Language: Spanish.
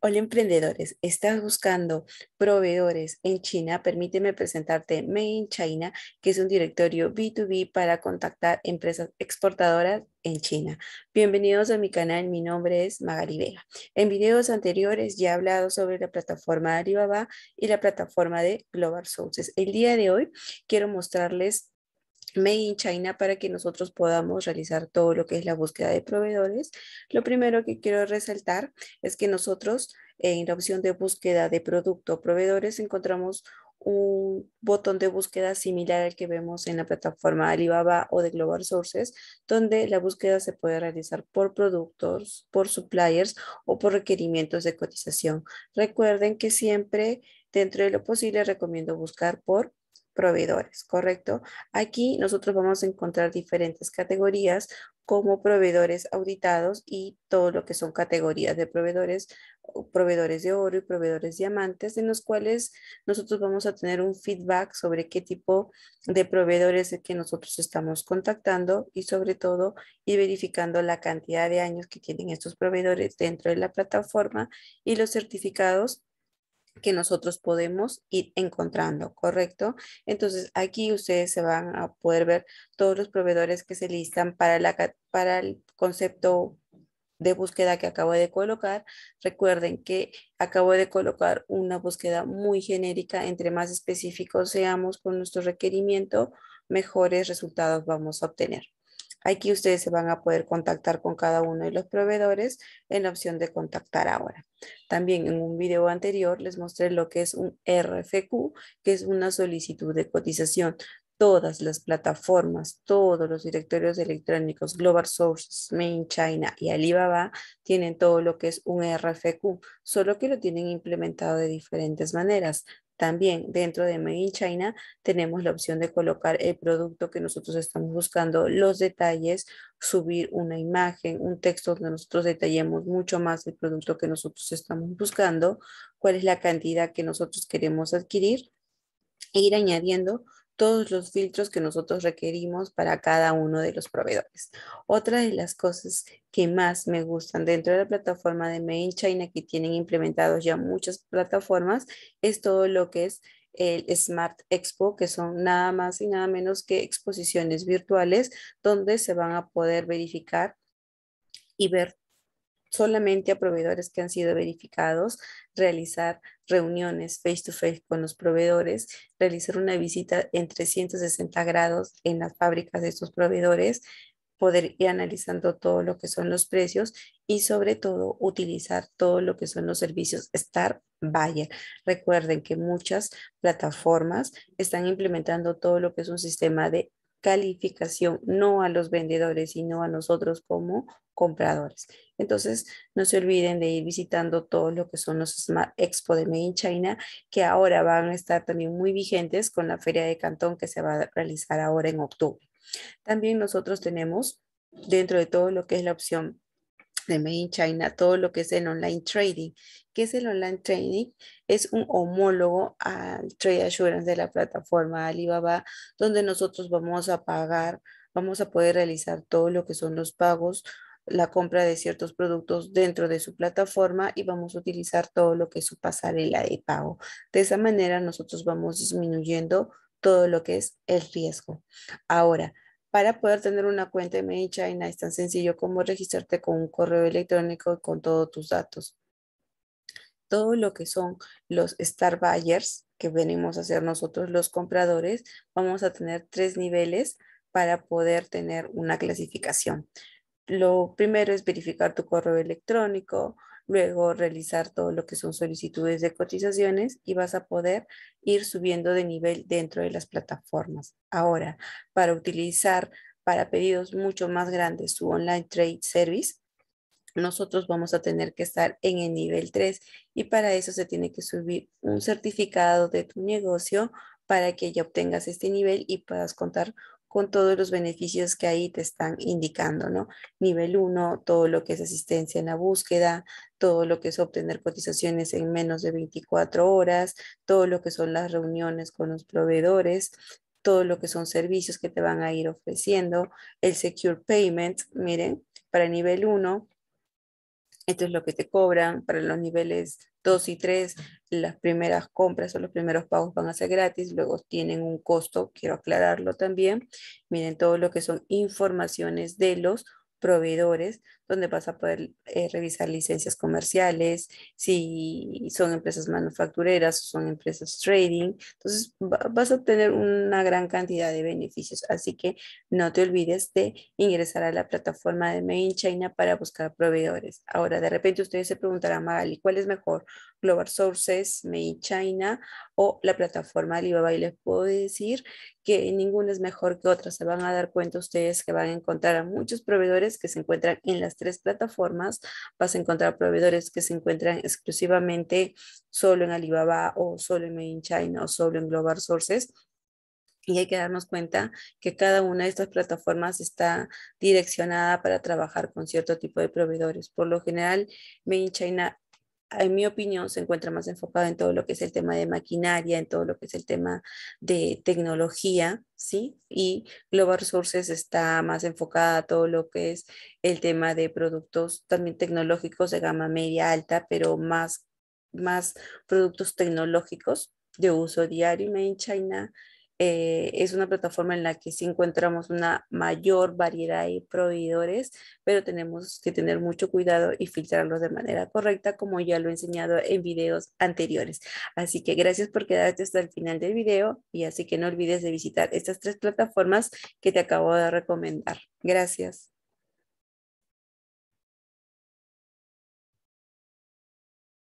Hola emprendedores, estás buscando proveedores en China. Permíteme presentarte Main China, que es un directorio B2B para contactar empresas exportadoras en China. Bienvenidos a mi canal, mi nombre es Magali Vega. En videos anteriores ya he hablado sobre la plataforma de Alibaba y la plataforma de Global Sources. El día de hoy quiero mostrarles Made in China para que nosotros podamos realizar todo lo que es la búsqueda de proveedores. Lo primero que quiero resaltar es que nosotros en la opción de búsqueda de producto o proveedores encontramos un botón de búsqueda similar al que vemos en la plataforma Alibaba o de Global Sources, donde la búsqueda se puede realizar por productos, por suppliers o por requerimientos de cotización. Recuerden que siempre, dentro de lo posible, recomiendo buscar por proveedores, ¿correcto? Aquí nosotros vamos a encontrar diferentes categorías como proveedores auditados y todo lo que son categorías de proveedores, proveedores de oro y proveedores diamantes, en los cuales nosotros vamos a tener un feedback sobre qué tipo de proveedores es que nosotros estamos contactando y sobre todo y verificando la cantidad de años que tienen estos proveedores dentro de la plataforma y los certificados que nosotros podemos ir encontrando, ¿correcto? Entonces aquí ustedes se van a poder ver todos los proveedores que se listan para, la, para el concepto de búsqueda que acabo de colocar. Recuerden que acabo de colocar una búsqueda muy genérica. Entre más específicos seamos con nuestro requerimiento, mejores resultados vamos a obtener. Aquí ustedes se van a poder contactar con cada uno de los proveedores en la opción de contactar ahora. También en un video anterior les mostré lo que es un RFQ, que es una solicitud de cotización. Todas las plataformas, todos los directorios electrónicos, Global Sources, Main China y Alibaba tienen todo lo que es un RFQ, solo que lo tienen implementado de diferentes maneras. También dentro de Made in China tenemos la opción de colocar el producto que nosotros estamos buscando, los detalles, subir una imagen, un texto donde nosotros detallemos mucho más el producto que nosotros estamos buscando, cuál es la cantidad que nosotros queremos adquirir e ir añadiendo todos los filtros que nosotros requerimos para cada uno de los proveedores. Otra de las cosas que más me gustan dentro de la plataforma de Main China que tienen implementados ya muchas plataformas es todo lo que es el Smart Expo, que son nada más y nada menos que exposiciones virtuales donde se van a poder verificar y ver solamente a proveedores que han sido verificados, realizar reuniones face to face con los proveedores, realizar una visita en 360 grados en las fábricas de estos proveedores, poder ir analizando todo lo que son los precios y sobre todo utilizar todo lo que son los servicios Star Buyer. Recuerden que muchas plataformas están implementando todo lo que es un sistema de calificación, no a los vendedores, sino a nosotros como compradores. Entonces, no se olviden de ir visitando todo lo que son los Smart Expo de Main China, que ahora van a estar también muy vigentes con la Feria de Cantón que se va a realizar ahora en octubre. También nosotros tenemos dentro de todo lo que es la opción de Made China, todo lo que es el online trading. ¿Qué es el online trading? Es un homólogo al Trade Assurance de la plataforma Alibaba, donde nosotros vamos a pagar, vamos a poder realizar todo lo que son los pagos la compra de ciertos productos dentro de su plataforma y vamos a utilizar todo lo que es su pasarela de pago. De esa manera nosotros vamos disminuyendo todo lo que es el riesgo. Ahora, para poder tener una cuenta en Made China es tan sencillo como registrarte con un correo electrónico con todos tus datos. Todo lo que son los Star Buyers, que venimos a ser nosotros los compradores, vamos a tener tres niveles para poder tener una clasificación. Lo primero es verificar tu correo electrónico, luego realizar todo lo que son solicitudes de cotizaciones y vas a poder ir subiendo de nivel dentro de las plataformas. Ahora, para utilizar para pedidos mucho más grandes su online trade service, nosotros vamos a tener que estar en el nivel 3 y para eso se tiene que subir un certificado de tu negocio para que ya obtengas este nivel y puedas contar con todos los beneficios que ahí te están indicando, ¿no? Nivel 1, todo lo que es asistencia en la búsqueda, todo lo que es obtener cotizaciones en menos de 24 horas, todo lo que son las reuniones con los proveedores, todo lo que son servicios que te van a ir ofreciendo, el Secure Payment, miren, para nivel 1 esto es lo que te cobran para los niveles 2 y 3. Las primeras compras o los primeros pagos van a ser gratis, luego tienen un costo, quiero aclararlo también. Miren todo lo que son informaciones de los proveedores donde vas a poder eh, revisar licencias comerciales, si son empresas manufactureras o son empresas trading. Entonces, vas a obtener una gran cantidad de beneficios. Así que no te olvides de ingresar a la plataforma de Main China para buscar proveedores. Ahora, de repente ustedes se preguntarán, Magali, ¿cuál es mejor? Global Sources, Main China o la plataforma Alibaba y les puedo decir que ninguna es mejor que otra. Se van a dar cuenta ustedes que van a encontrar a muchos proveedores que se encuentran en las tres plataformas vas a encontrar proveedores que se encuentran exclusivamente solo en Alibaba o solo en Made China o solo en Global Sources. Y hay que darnos cuenta que cada una de estas plataformas está direccionada para trabajar con cierto tipo de proveedores. Por lo general, Made China en mi opinión, se encuentra más enfocada en todo lo que es el tema de maquinaria, en todo lo que es el tema de tecnología, ¿sí? Y Global Resources está más enfocada a todo lo que es el tema de productos también tecnológicos de gama media alta, pero más, más productos tecnológicos de uso diario. en China eh, es una plataforma en la que sí encontramos una mayor variedad de proveedores, pero tenemos que tener mucho cuidado y filtrarlos de manera correcta, como ya lo he enseñado en videos anteriores. Así que gracias por quedarte hasta el final del video y así que no olvides de visitar estas tres plataformas que te acabo de recomendar. Gracias.